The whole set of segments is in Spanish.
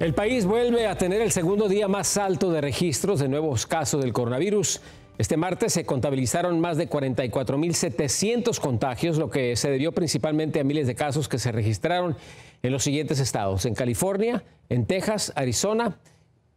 El país vuelve a tener el segundo día más alto de registros de nuevos casos del coronavirus. Este martes se contabilizaron más de 44.700 contagios, lo que se debió principalmente a miles de casos que se registraron en los siguientes estados, en California, en Texas, Arizona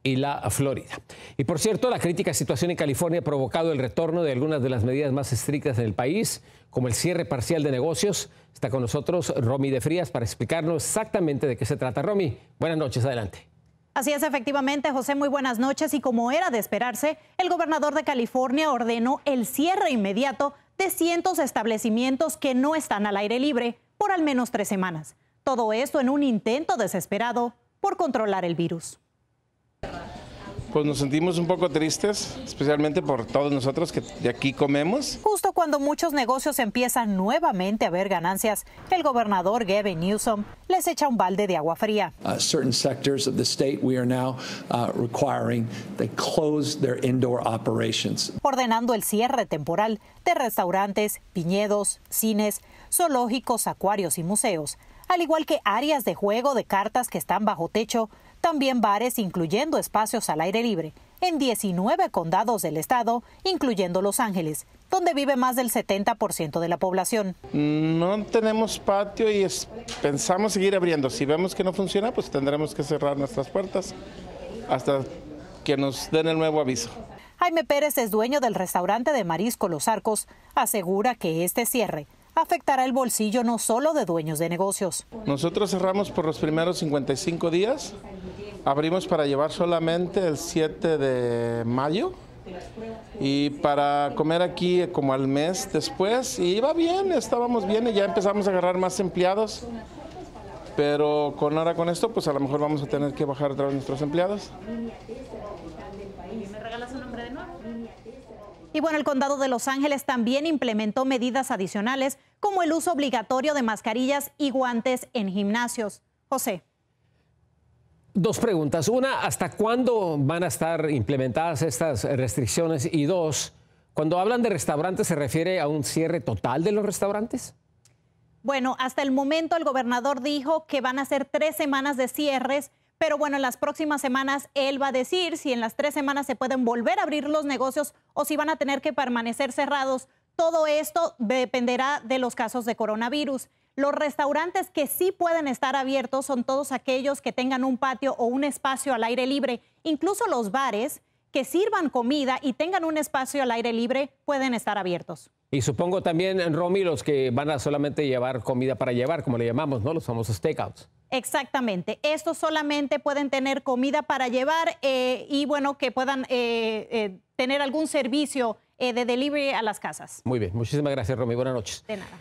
y la Florida. Y por cierto, la crítica situación en California ha provocado el retorno de algunas de las medidas más estrictas en el país, como el cierre parcial de negocios. Está con nosotros Romy de Frías para explicarnos exactamente de qué se trata. Romy, buenas noches, adelante. Así es, efectivamente, José, muy buenas noches. Y como era de esperarse, el gobernador de California ordenó el cierre inmediato de cientos de establecimientos que no están al aire libre por al menos tres semanas. Todo esto en un intento desesperado por controlar el virus pues nos sentimos un poco tristes, especialmente por todos nosotros que de aquí comemos. Justo cuando muchos negocios empiezan nuevamente a ver ganancias, el gobernador Gavin Newsom les echa un balde de agua fría. Uh, certain sectors of the state we are now uh, requiring they close their indoor operations. Ordenando el cierre temporal de restaurantes, viñedos, cines, zoológicos, acuarios y museos al igual que áreas de juego de cartas que están bajo techo, también bares incluyendo espacios al aire libre, en 19 condados del estado, incluyendo Los Ángeles, donde vive más del 70% de la población. No tenemos patio y pensamos seguir abriendo. Si vemos que no funciona, pues tendremos que cerrar nuestras puertas hasta que nos den el nuevo aviso. Jaime Pérez es dueño del restaurante de marisco Los Arcos, asegura que este cierre afectará el bolsillo no solo de dueños de negocios. Nosotros cerramos por los primeros 55 días, abrimos para llevar solamente el 7 de mayo y para comer aquí como al mes después y iba bien, estábamos bien y ya empezamos a agarrar más empleados. Pero con ahora con esto, pues a lo mejor vamos a tener que bajar otra nuestros empleados. Y bueno, el condado de Los Ángeles también implementó medidas adicionales como el uso obligatorio de mascarillas y guantes en gimnasios. José. Dos preguntas. Una, ¿hasta cuándo van a estar implementadas estas restricciones? Y dos, cuando hablan de restaurantes, ¿se refiere a un cierre total de los restaurantes? Bueno, hasta el momento el gobernador dijo que van a ser tres semanas de cierres pero bueno, en las próximas semanas él va a decir si en las tres semanas se pueden volver a abrir los negocios o si van a tener que permanecer cerrados. Todo esto dependerá de los casos de coronavirus. Los restaurantes que sí pueden estar abiertos son todos aquellos que tengan un patio o un espacio al aire libre. Incluso los bares que sirvan comida y tengan un espacio al aire libre pueden estar abiertos. Y supongo también, Romy, los que van a solamente llevar comida para llevar, como le llamamos, ¿no? Los famosos takeouts. Exactamente. Estos solamente pueden tener comida para llevar eh, y bueno, que puedan eh, eh, tener algún servicio de delivery a las casas. Muy bien, muchísimas gracias, Romy. Buenas noches. De nada.